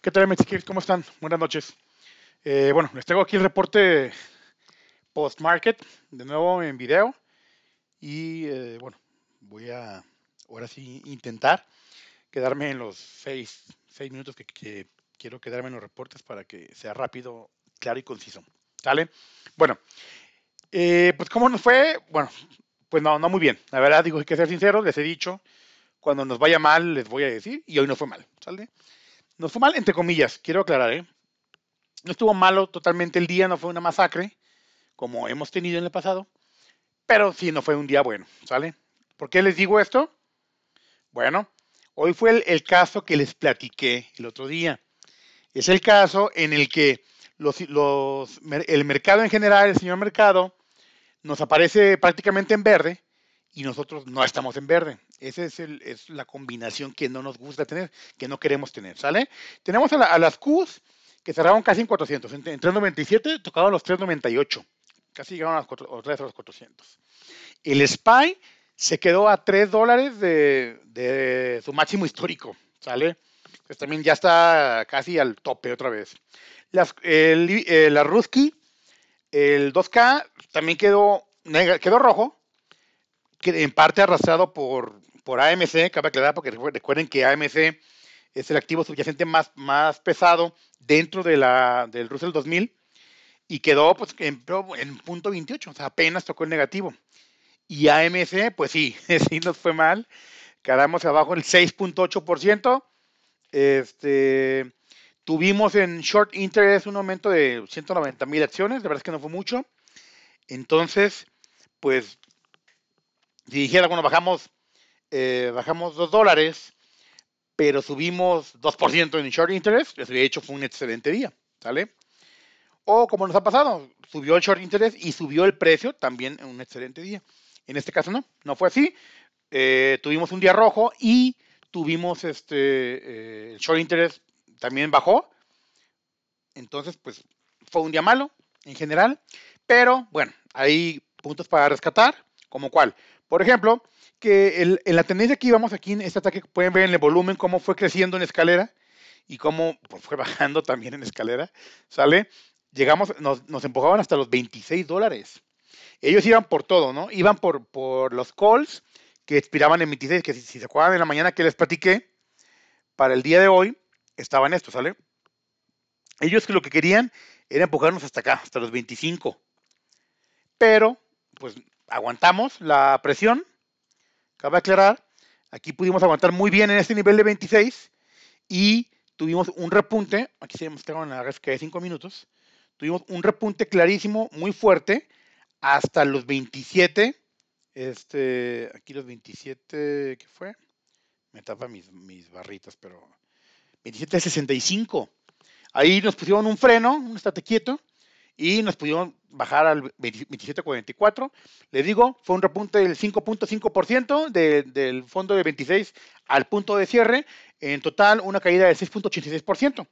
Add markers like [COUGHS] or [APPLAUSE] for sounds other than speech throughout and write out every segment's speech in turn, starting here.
¿Qué tal, Mexiquips? ¿Cómo están? Buenas noches. Eh, bueno, les traigo aquí el reporte post-market, de nuevo en video. Y eh, bueno, voy a ahora sí intentar quedarme en los seis, minutos que, quiero quedarme en los reportes para que sea rápido, claro y conciso. ¿Sale? Bueno, eh, pues ¿cómo nos fue? Bueno, pues no, no muy bien. La verdad, digo, hay que ser sincero, les he dicho, cuando nos vaya mal les voy a decir y hoy no fue mal, ¿sale? No fue mal, entre comillas, quiero aclarar, ¿eh? No estuvo malo totalmente el día, no fue una masacre, como hemos tenido en el pasado, pero sí no fue un día bueno, ¿sale? ¿Por qué les digo esto? Bueno, hoy fue el, caso que les platiqué el otro día. Es el caso en el que el mercado en general, el señor mercado, nos aparece prácticamente en verde, y nosotros no estamos en verde. Esa es, es la combinación que no nos gusta tener, que no queremos tener, ¿sale? Tenemos a, las Qs que cerraron casi en 400. En, en 397 tocaron los 398. Casi llegaron a los, 400. El SPY se quedó a 3 dólares de, su máximo histórico, ¿sale? Pues también ya está casi al tope otra vez. Las, la Ruski, el 2K, también quedó, quedó rojo, en parte arrastrado por, por AMC, cabe aclarar, porque recuerden que AMC es el activo subyacente más, más pesado dentro de la, del Russell 2000 y quedó pues, en, en punto 28, o sea, apenas tocó el negativo. Y AMC, pues sí, [LAUGHS] sí nos fue mal, quedamos abajo el 6.8%. Este, tuvimos en short interest un aumento de 190 mil acciones, De verdad es que no fue mucho. Entonces, pues si dijera, bueno, bajamos, eh, bajamos 2 dólares, pero subimos 2% en short interest, eso de hecho fue un excelente día, ¿sale? O como nos ha pasado, subió el short interest y subió el precio, también en un excelente día. En este caso no, no fue así. Eh, tuvimos un día rojo y tuvimos este, eh, el short interest también bajó. Entonces, pues fue un día malo en general. Pero bueno, hay puntos para rescatar, como cuál. Por ejemplo, que en la tendencia que íbamos aquí en este ataque, pueden ver en el volumen cómo fue creciendo en escalera y cómo pues, fue [LAUGHS] bajando también en escalera, ¿sale? Llegamos, nos, nos empujaban hasta los 26 dólares. Ellos iban por todo, ¿no? Iban por, los calls que expiraban en 26, que si, se acuerdan en la mañana que les platiqué, para el día de hoy estaban estos, ¿sale? Ellos lo que querían era empujarnos hasta acá, hasta los 25. Pero, pues aguantamos la presión, cabe aclarar, aquí pudimos aguantar muy bien en este nivel de 26 y tuvimos un repunte, aquí se demostraron en la que de 5 minutos, tuvimos un repunte clarísimo, muy fuerte, hasta los 27, este, aquí los 27, ¿qué fue? Me tapa mis, mis barritas, pero 27 65. Ahí nos pusieron un freno, un estate quieto, y nos pudieron bajar al 27.44. le digo, fue un repunte del 5.5% del fondo de 26 al punto de cierre, en total una caída del 6.86%.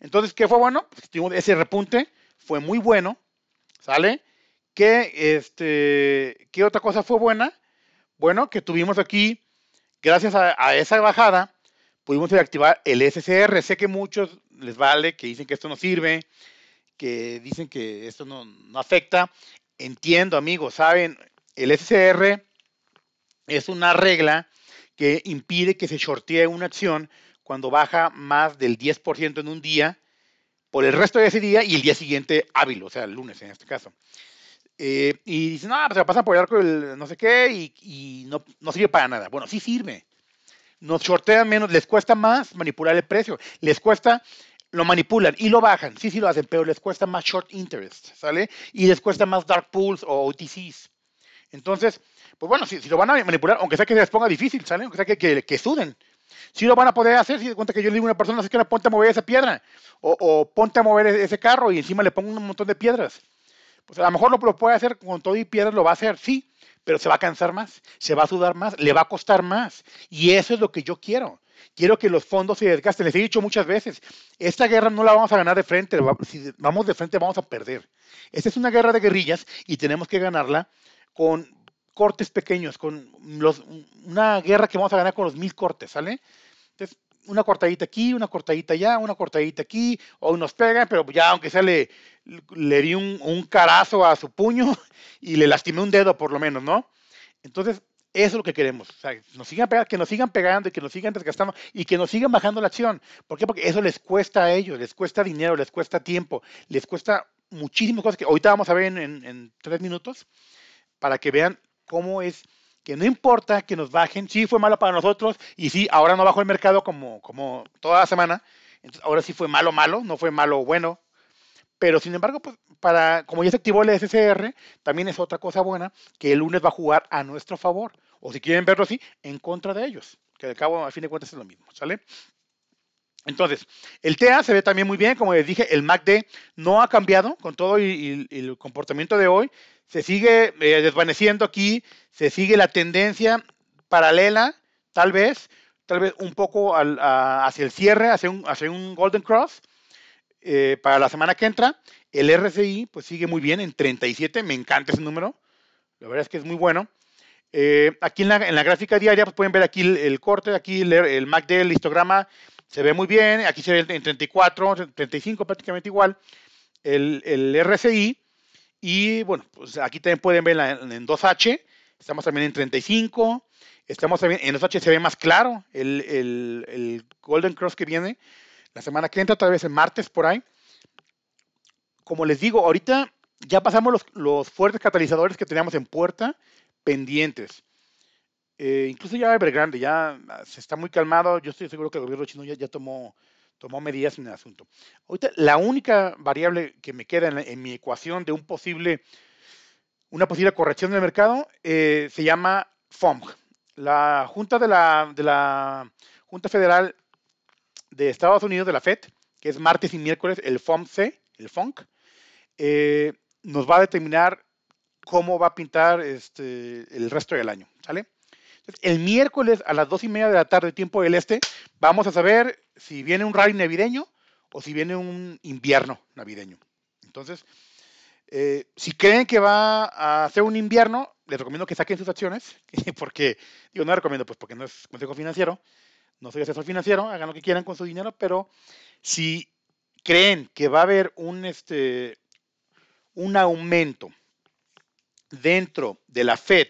Entonces, ¿qué fue bueno? Pues, ese repunte, fue muy bueno, ¿sale? ¿Qué, este, ¿Qué otra cosa fue buena? Bueno, que tuvimos aquí, gracias a, esa bajada, pudimos reactivar el SCR. Sé que muchos les vale, que dicen que esto no sirve, que dicen que esto no, no afecta. Entiendo, amigos, saben, el SCR es una regla que impide que se shortee una acción cuando baja más del 10% en un día por el resto de ese día y el día siguiente hábil, o sea, el lunes en este caso. Eh, y dicen, no, pues se la pasan por el arco no sé qué y, no, no, sirve para nada. Bueno, sí sirve. Nos shortean menos, les cuesta más manipular el precio, les cuesta lo manipulan y lo bajan. Sí, sí lo hacen, pero les cuesta más short interest, ¿sale? Y les cuesta más dark pools o OTCs. Entonces, pues bueno, si, lo van a manipular, aunque sea que les ponga difícil, ¿sale? Aunque sea que, que, suden. Si lo van a poder hacer, si de cuenta que yo le digo a una persona, es que ponte a mover esa piedra, o, ponte a mover ese carro y encima le pongo un montón de piedras. Pues a lo mejor lo puede hacer con todo y piedras, lo va a hacer, sí, pero se va a cansar más, se va a sudar más, le va a costar más. Y eso es lo que yo quiero quiero que los fondos se desgasten. Les he dicho muchas veces, esta guerra no la vamos a ganar de frente, si vamos de frente vamos a perder. Esta es una guerra de guerrillas y tenemos que ganarla con cortes pequeños, con una guerra que vamos a ganar con los mil cortes, ¿sale? Entonces, una cortadita aquí, una cortadita allá, una cortadita aquí, o nos pegan, pero ya aunque sea le, le di un, un carazo a su puño [LAUGHS] y le lastimé un dedo por lo menos, ¿no? Entonces, eso es lo que queremos. O sigan que nos sigan pegando y que nos sigan desgastando y que nos sigan bajando la acción. ¿Por qué? Porque eso les cuesta a ellos, les cuesta dinero, les cuesta tiempo, les cuesta muchísimas cosas que ahorita vamos a ver en, tres minutos para que vean cómo es que no importa que nos bajen, sí fue malo para nosotros y sí, ahora no bajó el mercado como, como toda la semana, ahora sí fue malo, malo, no fue malo, bueno, pero sin embargo, pues, para, como ya se activó el SCR, también es otra cosa buena que el lunes va a jugar a nuestro favor. O si quieren verlo así, en contra de ellos. Que de cabo, a fin de cuentas, es lo mismo. ¿Sale? Entonces, el TA se ve también muy bien, como les dije, el MACD no ha cambiado con todo el comportamiento de hoy. Se sigue eh, desvaneciendo aquí, se sigue la tendencia paralela, tal vez, tal vez un poco hacia el cierre, hacia un, hacia un Golden Cross, eh, para la semana que entra. El RCI pues sigue muy bien en 37, me encanta ese número, la verdad es que es muy bueno. Eh, aquí en la, gráfica diaria pues pueden ver aquí el, corte, aquí el, el, MAC histograma se ve muy bien, aquí se ve en 34, 35 prácticamente igual el, el RCI y bueno, pues aquí también pueden ver en 2H, estamos también en 35, estamos en 2H se ve más claro el, el Golden Cross que viene, la semana que entra, tal vez el martes por ahí. Como les digo, ahorita ya pasamos los, fuertes catalizadores que teníamos en puerta pendientes. Eh, incluso ya grande, ya ah, se está muy calmado. Yo estoy seguro que el gobierno chino ya, ya tomó, tomó medidas en el asunto. Ahorita la única variable que me queda en, mi ecuación de un posible, una posible corrección del mercado eh, se llama FOMG. La Junta de la, de la Junta Federal de Estados Unidos, de la FED, que es martes y miércoles, el FOMC, el FONC, eh, nos va a determinar cómo va a pintar este, el resto del año, ¿sale? el miércoles a las dos y media de la tarde, tiempo del este, vamos a saber si viene un rally navideño o si viene un invierno navideño. Entonces, eh, si creen que va a ser un invierno, les recomiendo que saquen sus acciones, [LAUGHS] porque yo no recomiendo, pues porque no es consejo financiero, no soy asesor financiero, hagan lo que quieran con su dinero, pero si creen que va a haber un, este, un aumento dentro de la Fed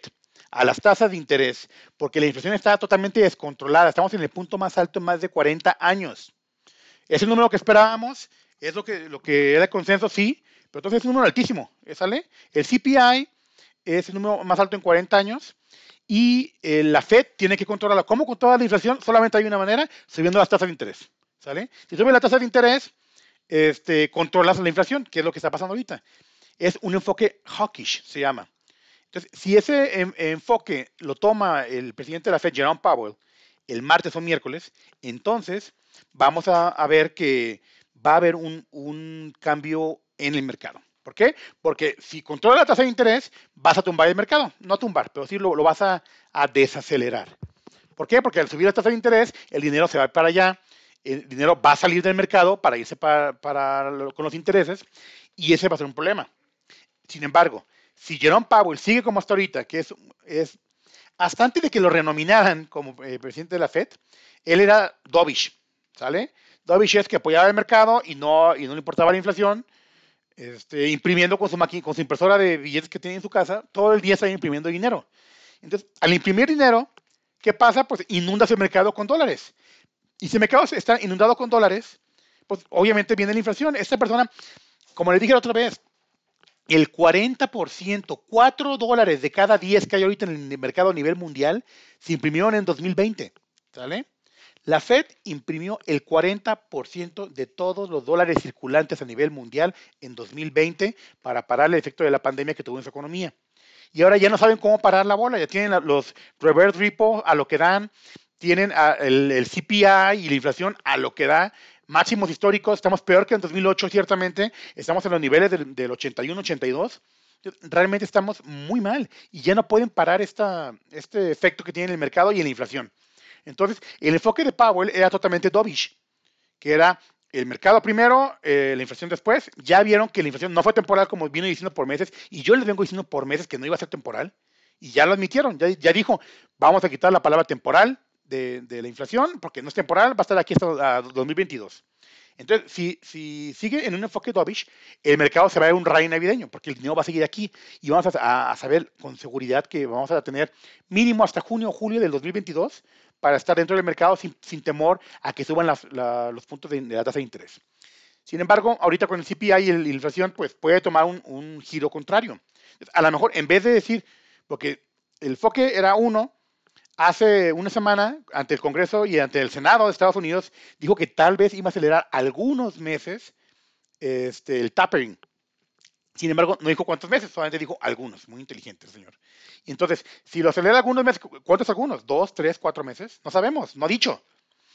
a las tasas de interés, porque la inflación está totalmente descontrolada, estamos en el punto más alto en más de 40 años. Es el número que esperábamos, es lo que, lo que era el consenso, sí, pero entonces es un número altísimo, ¿sale? El CPI es el número más alto en 40 años y eh, la Fed tiene que controlarla. ¿Cómo controlar la inflación? Solamente hay una manera, subiendo las tasas de interés. ¿sale? Si subes la tasa de interés, este, controlas la inflación, que es lo que está pasando ahorita. Es un enfoque hawkish, se llama. Entonces, si ese enfoque lo toma el presidente de la Fed, Jerome Powell, el martes o miércoles, entonces vamos a, ver que va a haber un cambio en el mercado. ¿Por qué? Porque si controla la tasa de interés, vas a tumbar el mercado. No a tumbar, pero sí lo, vas a, desacelerar. ¿Por qué? Porque al subir la tasa de interés, el dinero se va para allá, el dinero va a salir del mercado para irse para, con los intereses y ese va a ser un problema. Sin embargo, si Jerome Powell sigue como hasta ahorita, que es, es hasta antes de que lo renominaran como eh, presidente de la Fed, él era dovish, ¿sale? Dovish es que apoyaba el mercado y no, y no le importaba la inflación este, imprimiendo con su, con impresora de billetes que tiene en su casa, todo el día está imprimiendo dinero. Entonces, al imprimir dinero, ¿qué pasa? Pues inunda su mercado con dólares. Y si el mercado está inundado con dólares, pues obviamente viene la inflación. Esta persona, como les dije la otra vez, el 40%, 4 dólares de cada 10 que hay ahorita en el mercado a nivel mundial, se imprimieron en 2020. ¿Sale? La Fed imprimió el 40% de todos los dólares circulantes a nivel mundial en 2020 para parar el efecto de la pandemia que tuvo en su economía. Y ahora ya no saben cómo parar la bola, ya tienen los reverse repo a lo que dan, tienen el, CPI y la inflación a lo que da, máximos históricos, estamos peor que en 2008 ciertamente, estamos en los niveles del, 81-82 realmente estamos muy mal y ya no pueden parar esta, este efecto que tiene en el mercado y en la inflación. Entonces, el enfoque de Powell era totalmente dovish, que era el mercado primero, eh, la inflación después. Ya vieron que la inflación no fue temporal como vino diciendo por meses, y yo les vengo diciendo por meses que no iba a ser temporal, y ya lo admitieron, ya, dijo, vamos a quitar la palabra temporal de, la inflación, porque no es temporal, va a estar aquí hasta 2022. Ah, Entonces, si, sigue en un enfoque dovish, el mercado se va a ver un rayo navideño, porque el dinero va a seguir aquí y vamos a saber con seguridad que vamos a tener mínimo hasta junio o julio del 2022 para estar dentro del mercado sin, temor a que suban los puntos de, tasa de interés. Sin embargo, ahorita con el CPI y la inflación, pues puede tomar un, giro contrario. A lo mejor, en vez de decir, porque el enfoque era uno, hace una semana, ante el Congreso y ante el Senado de Estados Unidos, dijo que tal vez iba a acelerar algunos meses este, el tapering, sin embargo, no dijo cuántos meses, solamente dijo algunos, muy inteligente señor. entonces, si lo acelera algunos meses, ¿cuántos algunos? ¿Dos, tres, cuatro meses? No sabemos, no ha dicho.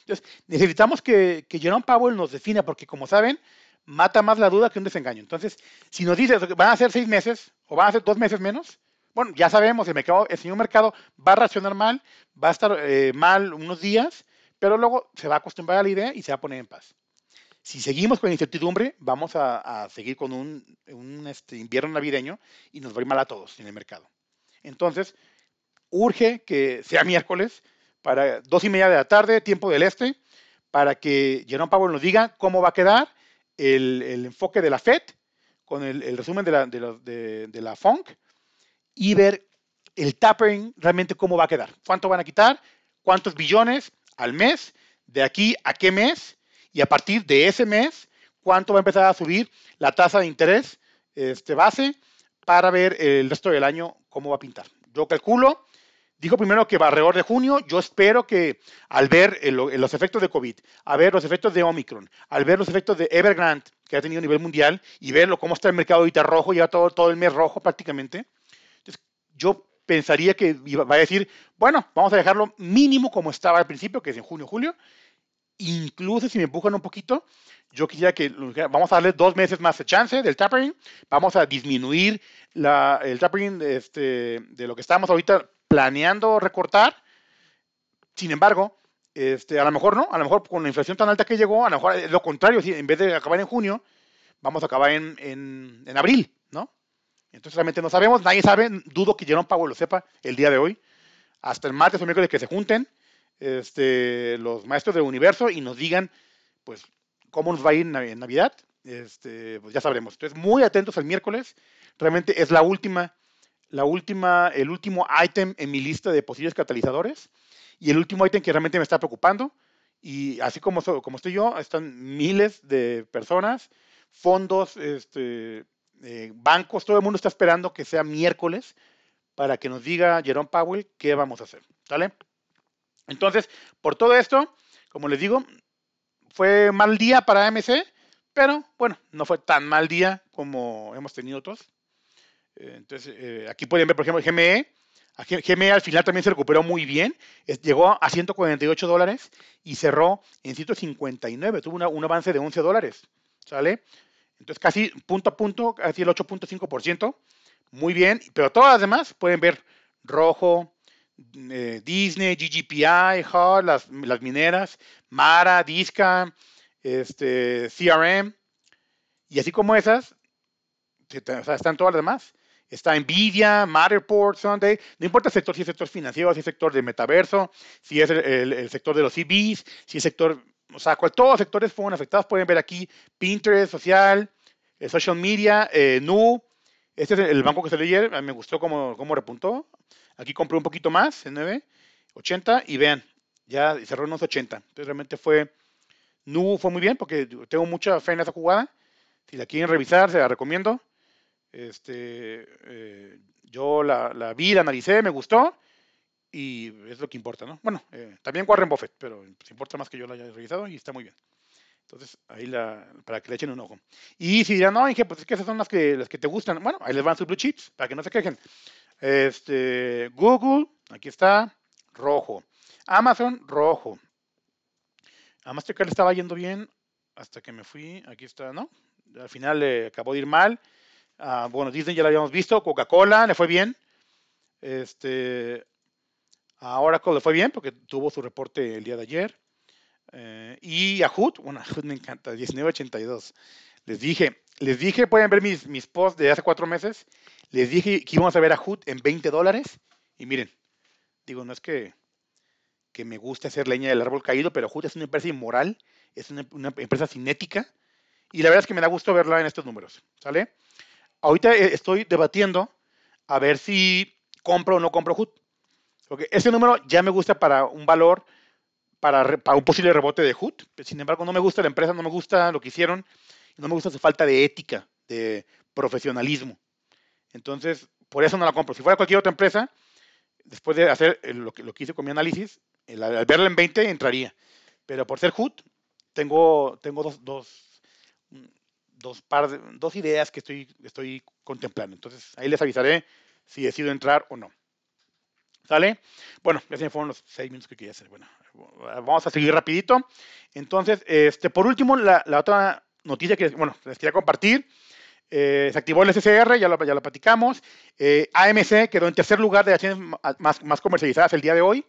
Entonces, necesitamos que, que Jerome Powell nos defina, porque como saben, mata más la duda que un desengaño. Entonces, si nos dice que van a ser seis meses o van a ser dos meses menos, bueno, ya sabemos, el, mercado, el señor mercado va a reaccionar mal, va a estar eh, mal unos días, pero luego se va a acostumbrar a la idea y se va a poner en paz. Si seguimos con incertidumbre, vamos a, seguir con un, este, invierno navideño y nos va a ir mal a todos en el mercado. Entonces, urge que sea miércoles para dos y media de la tarde, tiempo del este, para que Jerome Powell nos diga cómo va a quedar el, enfoque de la FED con el, resumen de la, de la FONC y ver el tapering realmente cómo va a quedar. ¿Cuánto van a quitar? ¿Cuántos billones al mes? ¿De aquí a qué mes? y a partir de ese mes, cuánto va a empezar a subir la tasa de interés este, base para ver el resto del año cómo va a pintar. Yo calculo, dijo primero que va alrededor de junio, yo espero que al ver los efectos de COVID, a ver los efectos de Omicron, al ver los efectos de Evergrande que ha tenido a nivel mundial y verlo cómo está el mercado ahorita rojo, lleva todo, todo el mes rojo prácticamente, entonces yo pensaría que va a decir, bueno, vamos a dejarlo mínimo como estaba al principio, que es en junio, julio, Incluso si me empujan un poquito, yo quisiera que vamos a darle dos meses más de chance del tapering. Vamos a disminuir el tapering este, de, lo que estamos ahorita planeando recortar. Sin embargo, este, a lo mejor no, a lo mejor con la inflación tan alta que llegó, a lo mejor es lo contrario, si en vez de acabar en junio, vamos a acabar en, abril, ¿no? Entonces realmente no sabemos, nadie sabe, dudo que Jerome Powell lo sepa el día de hoy. Hasta el martes o miércoles que se junten este, los maestros del universo y nos digan, pues, cómo nos va a ir en Navidad. Este, pues, ya sabremos. Entonces, muy atentos al miércoles. Realmente es la última, la última, el último ítem en mi lista de posibles catalizadores y el último ítem que realmente me está preocupando. Y así como, estoy yo, están miles de personas, fondos, este, eh, bancos, todo el mundo está esperando que sea miércoles para que nos diga Jerome Powell qué vamos a hacer. ¿Sale? Entonces, por todo esto, como les digo, fue mal día para AMC, pero bueno, no fue tan mal día como hemos tenido otros. Eh, entonces, eh, aquí pueden ver, por ejemplo, GME. GME al final también se recuperó muy bien. Llegó a 148 dólares y cerró en 159. Tuvo un avance de 11 dólares. ¿Sale? Entonces, casi punto a punto, casi el 8.5%. Muy bien. Pero todas las demás pueden ver rojo, eh, Disney, GGPI, Hard, las, mineras, Mara, Disca, este, CRM, y así como esas, están todas las demás. Está Nvidia, Matterport, Sunday, no importa el sector, si es sector financiero, si es sector de metaverso, si es el, sector de los CBs, e si es sector, o sea, cual, todos los sectores fueron afectados. Pueden ver aquí Pinterest, social, eh, social media, eh, Nu. Este es el banco que se ayer, me gustó cómo, cómo repuntó. Aquí compré un poquito más, en 9.80, y vean, ya cerró unos 80. Entonces realmente fue, no fue muy bien porque tengo mucha fe en esa jugada. Si la quieren revisar, se la recomiendo. Este, eh, yo la, vi, la analicé, me gustó y es lo que importa, ¿no? Bueno, eh, también Warren Buffett, pero pues, importa más que yo la haya revisado y está muy bien. Entonces, ahí la, para que le echen un ojo. Y si dirán, no, Inge, pues es que esas son las que, las que te gustan. Bueno, ahí les van sus blue chips, para que no se quejen. Este, Google, aquí está, rojo. Amazon, rojo. A Mastercard le estaba yendo bien hasta que me fui. Aquí está, ¿no? Al final le acabó de ir mal. Ah, bueno, Disney ya lo habíamos visto. Coca-Cola le fue bien. Este, a Oracle le fue bien porque tuvo su reporte el día de ayer. Eh, y a bueno, HUD [LAUGHS] me encanta, 1982. Les dije, les dije, pueden ver mis, mis posts de hace cuatro meses. Les dije que íbamos a ver a Hood en 20 dólares. Y miren, digo, no es que, que me guste hacer leña del árbol caído, pero Hood es una empresa inmoral, es una, una empresa cinética. Y la verdad es que me da gusto verla en estos números. ¿Sale? Ahorita eh, estoy debatiendo a ver si compro o no compro Hood. Porque Ese número ya me gusta para un valor, para, un posible rebote de HUD. Sin embargo, no me gusta la empresa, no me gusta lo que hicieron, no me gusta su falta de ética, de profesionalismo. Entonces, por eso no la compro. Si fuera cualquier otra empresa, después de hacer lo que, lo que hice con mi análisis, al verla en 20 entraría. Pero por ser HUT, tengo, tengo dos, dos, dos, par dos ideas que estoy, estoy contemplando. Entonces, ahí les avisaré si decido entrar o no. ¿Sale? Bueno, ya se me fueron los seis minutos que quería hacer. Bueno, vamos a seguir rapidito. Entonces, este, por último, la, la otra noticia que, bueno, les quería compartir eh, se activó el SCR, ya lo, ya lo platicamos. Eh, AMC quedó en tercer lugar de las acciones más, más, comercializadas el día de hoy.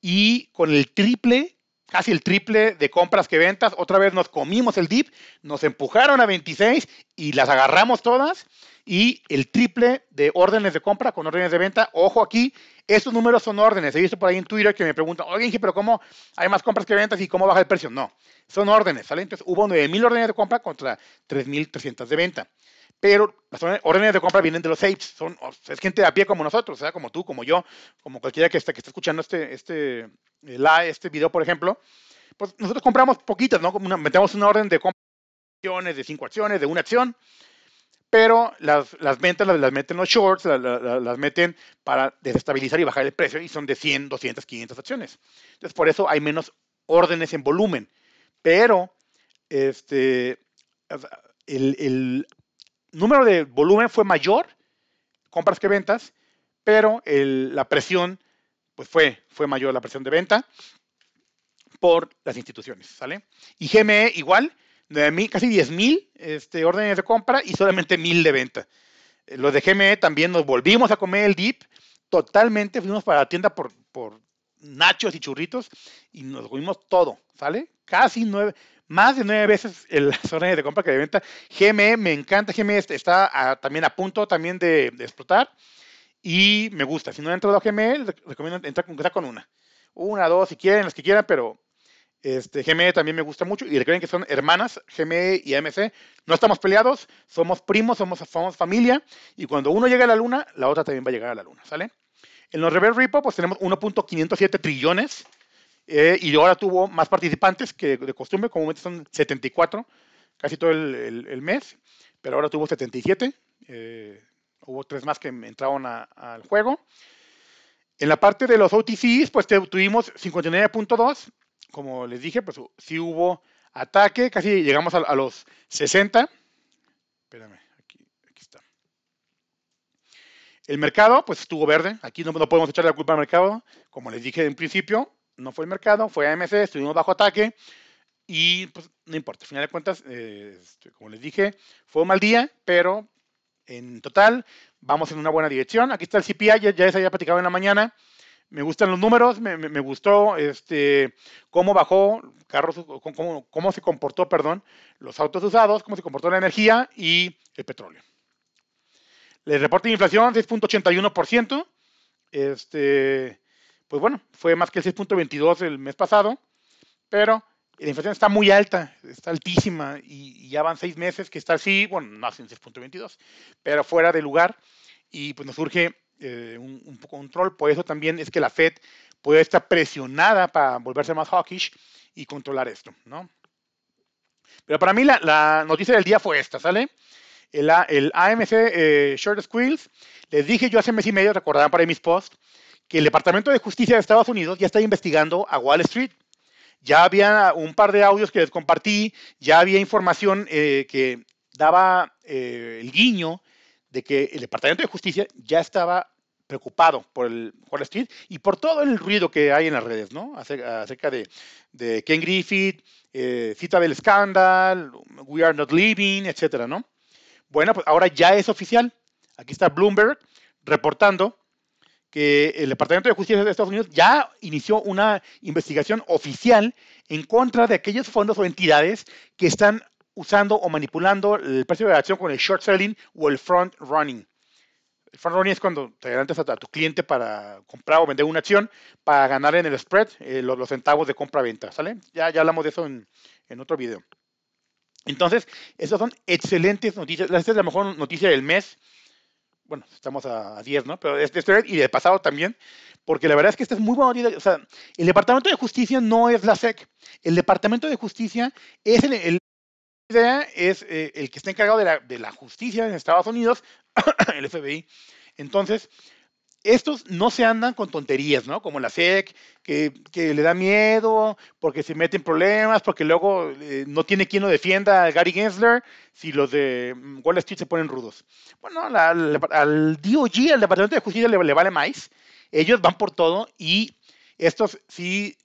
Y con el triple, casi el triple de compras que ventas, otra vez nos comimos el dip, nos empujaron a 26 y las agarramos todas. Y el triple de órdenes de compra con órdenes de venta. Ojo aquí, estos números son órdenes. He visto por ahí en Twitter que me preguntan, oye, Inge, pero ¿cómo hay más compras que ventas y cómo baja el precio? No, son órdenes, ¿sale? Entonces hubo 9.000 órdenes de compra contra 3.300 de venta. Pero las órdenes de compra vienen de los apes, son es gente a pie como nosotros, sea, como tú, como yo, como cualquiera que está, que escuchando este, este, eh, la, este video, por ejemplo. Pues nosotros compramos poquitas, ¿no? metemos una orden de compra de 5 acciones, de una acción, pero las, ventas las, meten los shorts, las, meten para desestabilizar y bajar el precio y son de 100, 200, 500 acciones. Entonces, por eso hay menos órdenes en volumen. Pero, este, el, número de volumen fue mayor, compras que ventas, pero la presión, pues fue, fue mayor la presión de venta por las instituciones, ¿sale? Y GME igual, casi 10.000 este, órdenes de compra y solamente 1.000 de venta. Eh, los de GME también nos volvimos a comer el dip totalmente, fuimos para la tienda por, nachos y churritos y nos comimos todo, ¿sale? Casi nueve, más de nueve veces [LAUGHS] las órdenes de compra que de venta. GME, me encanta, GME este, está también a punto también de, explotar y me gusta. Si no han entrado a GME, recomiendo entrar, entrar con una. Una, dos, si quieren, las que quieran, pero GME este, e también me gusta mucho y recuerden que son hermanas, GME y AMC. No estamos peleados, somos primos, somos, familia y cuando uno llega a la luna, la otra también va a llegar a la luna, ¿sale? En los Reverse Repo pues tenemos 1.507 trillones eh, y ahora tuvo más participantes que de costumbre, comúnmente son 74 casi todo el, mes, pero ahora tuvo 77, eh, hubo tres más que entraron al juego. En la parte de los OTCs, pues tuvimos 59.2 como les dije, pues sí hubo ataque, casi llegamos a, los 60. Espérame, aquí, está. El mercado, pues estuvo verde. Aquí no, podemos echarle la culpa al mercado. Como les dije en principio, no fue el mercado, fue AMC, estuvimos bajo ataque. Y pues no importa, al final de cuentas, este, como les dije, fue un mal día, pero en total vamos en una buena dirección. Aquí está el CPI, ya, ya les había platicado en la mañana me gustan los números, me, gustó este, cómo bajó, carros, cómo, cómo, se comportó, perdón, los autos usados, cómo se comportó la energía y el petróleo. El reporte de inflación 6.81%. Este, pues bueno, fue más que el 6.22 el mes pasado, pero la inflación está muy alta, está altísima y, ya van seis meses que está así, bueno, no hace 6.22, pero fuera de lugar y pues nos surge un, control. Por eso también es que la Fed puede estar presionada para volverse más hawkish y controlar esto, ¿no? Pero para mí la, noticia del día fue esta, ¿sale? El, AMC eh, Short Squills, les dije yo hace mes y medio, recordarán para mis posts, que el Departamento de Justicia de Estados Unidos ya está investigando a Wall Street. Ya había un par de audios que les compartí, ya había información eh, que daba eh, el guiño de que el Departamento de Justicia ya estaba preocupado por el Wall Street y por todo el ruido que hay en las redes, ¿no? Acerca de, Ken Griffith, eh, Cita del escándalo, We Are Not leaving, etcétera, ¿no? Bueno, pues ahora ya es oficial. Aquí está Bloomberg reportando que el Departamento de Justicia de Estados Unidos ya inició una investigación oficial en contra de aquellos fondos o entidades que están usando o manipulando el precio de la acción con el short selling o el front running. El front es cuando te adelantas a, tu cliente para comprar o vender una acción para ganar en el spread eh, los, centavos de compra-venta, ¿sale? Ya, ya hablamos de eso en, otro video. Entonces, esas son excelentes noticias. Esta es la mejor noticia del mes. Bueno, estamos a, 10, ¿no? Pero este, y de pasado también, porque la verdad es que esta es muy buena noticia. O sea, el Departamento de Justicia no es la SEC. El Departamento de Justicia es el este es eh, el que está encargado de la, justicia en Estados Unidos, [COUGHS] el FBI. Entonces, estos no se andan con tonterías, ¿no? Como la SEC, que, le da miedo porque se meten problemas, porque luego eh, no tiene quien lo defienda a Gary Gensler si los de mm, Wall Street se ponen rudos. Bueno, al DOG, al Departamento de Justicia, le, le, vale más. Ellos van por todo y estos sí,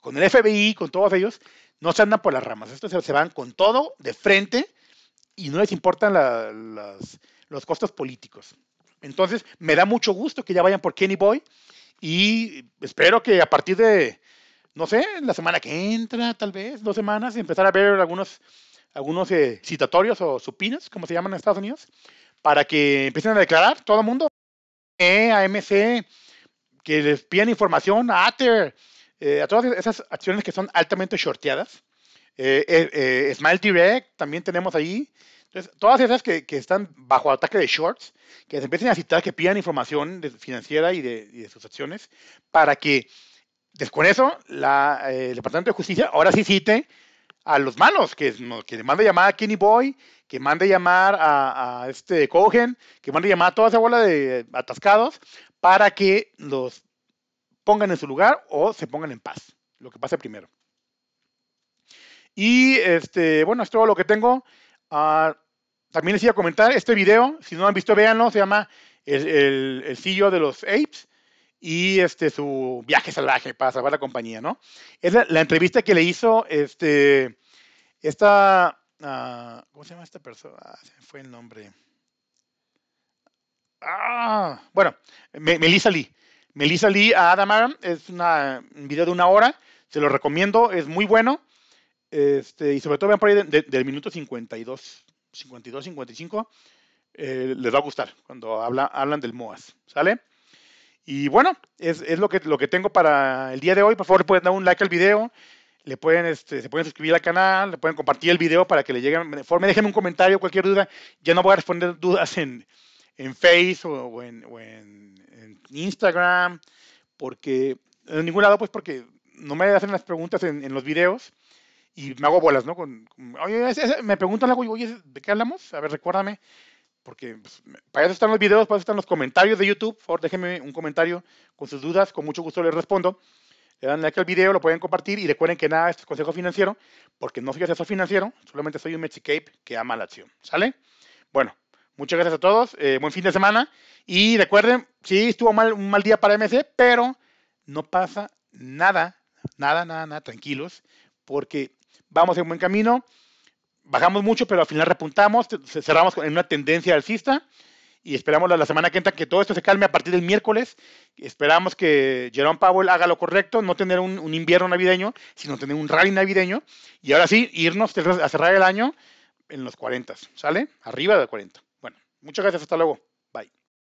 con el FBI, con todos ellos, no se andan por las ramas, estos se, van con todo de frente y no les importan las, los costos políticos. Entonces, me da mucho gusto que ya vayan por Kenny Boy y espero que a partir de, no sé, la semana que entra, tal vez, dos semanas, empezar a ver algunos, algunos eh, citatorios o supinas, como se llaman en Estados Unidos, para que empiecen a declarar todo el mundo, eh, que les pidan información ATER, eh, a todas esas acciones que son altamente shorteadas. Eh, eh, Smile Direct también tenemos ahí. Entonces, todas esas que, están bajo ataque de shorts, que se empiecen a citar, que pidan información financiera y de, sus acciones, para que con eso la, el Departamento de Justicia ahora sí cite a los malos, que, que mande llamar a Kenny Boy, que mande llamar a, este Cohen, que mande llamar a toda esa bola de atascados, para que los pongan en su lugar o se pongan en paz, lo que pase primero. Y este, bueno, es todo lo que tengo. Ah, también les iba a comentar este video, si no lo han visto, véanlo, se llama El, el, Sillo de los Apes y este, su viaje salvaje para salvar la compañía, ¿no? Es la, entrevista que le hizo este, esta, ah, ¿cómo se llama esta persona? Ah, se fue el nombre. Ah, bueno, Melissa Lee. Melissa Lee a Adamar es un video de una hora, se lo recomiendo, es muy bueno. Este, y sobre todo vean por ahí del minuto 52, 52, 55, les va a gustar cuando habla, hablan del MOAS, ¿sale? Y bueno, es, lo, que, lo que tengo para el día de hoy. Por favor, pueden dar un like al video, le pueden, este, se pueden suscribir al canal, le pueden compartir el video para que le lleguen de forma. Déjenme un comentario, cualquier duda. Ya no voy a responder dudas en, en Facebook o, en, Instagram, porque en ningún lado, pues porque no me hacen las preguntas en, los videos y me hago bolas, ¿no? Con, oye, me preguntan algo y oye, ¿de qué hablamos? A ver, recuérdame, porque pues, para eso están los videos, para eso están los comentarios de YouTube. Por favor, déjenme un comentario con sus dudas, con mucho gusto les respondo. Le dan like al video, lo pueden compartir y recuerden que nada, este es consejo financiero, porque no soy asesor financiero, solamente soy un Mexicape que ama la acción, ¿sale? Bueno, Muchas gracias a todos, eh, buen fin de semana. Y recuerden, sí, estuvo mal, un mal día para MC, pero no pasa nada, nada, nada, nada, tranquilos, porque vamos en buen camino, bajamos mucho, pero al final repuntamos, cerramos en una tendencia alcista y esperamos la, semana que entra que todo esto se calme a partir del miércoles. Esperamos que Jerome Powell haga lo correcto, no tener un, invierno navideño, sino tener un rally navideño y ahora sí irnos a cerrar el año en los 40, ¿sale? Arriba de 40. Muchas gracias, hasta luego. Bye.